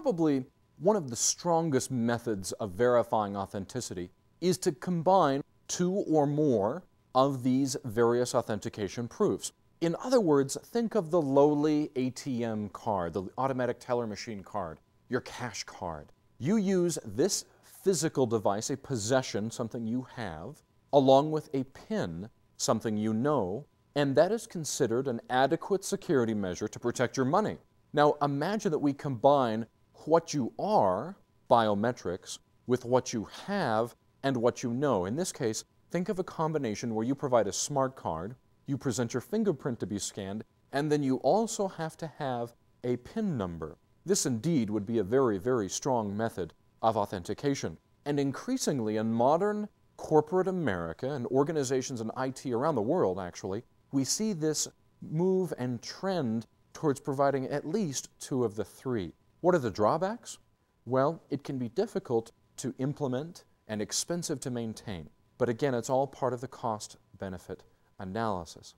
probably one of the strongest methods of verifying authenticity is to combine two or more of these various authentication proofs. In other words, think of the lowly ATM card, the automatic teller machine card, your cash card. You use this physical device, a possession, something you have, along with a PIN, something you know, and that is considered an adequate security measure to protect your money. Now imagine that we combine what you are, biometrics, with what you have and what you know. In this case, think of a combination where you provide a smart card, you present your fingerprint to be scanned, and then you also have to have a PIN number. This indeed would be a very, very strong method of authentication. And increasingly in modern corporate America and organizations and IT around the world, actually, we see this move and trend towards providing at least two of the three. What are the drawbacks? Well, it can be difficult to implement and expensive to maintain. But again, it's all part of the cost benefit analysis.